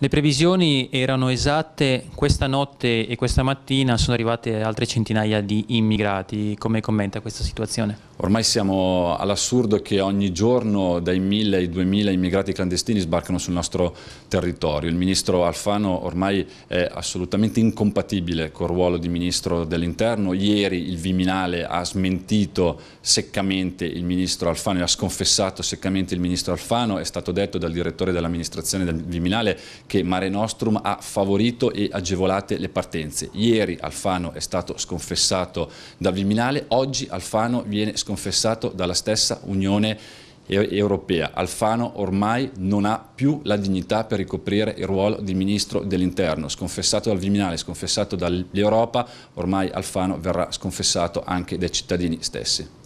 Le previsioni erano esatte, questa notte e questa mattina sono arrivate altre centinaia di immigrati, come commenta questa situazione? Ormai siamo all'assurdo che ogni giorno dai 1000 ai 2000 immigrati clandestini sbarcano sul nostro territorio. Il ministro Alfano ormai è assolutamente incompatibile col ruolo di ministro dell'interno. Ieri il Viminale ha smentito seccamente il ministro Alfano e ha sconfessato seccamente il ministro Alfano. È stato detto dal direttore dell'amministrazione del Viminale che Mare Nostrum ha favorito e agevolate le partenze. Ieri Alfano è stato sconfessato dal Viminale, oggi Alfano viene sconfessato dalla stessa Unione europea. Alfano ormai non ha più la dignità per ricoprire il ruolo di ministro dell'interno. Sconfessato dal Viminale, sconfessato dall'Europa, ormai Alfano verrà sconfessato anche dai cittadini stessi.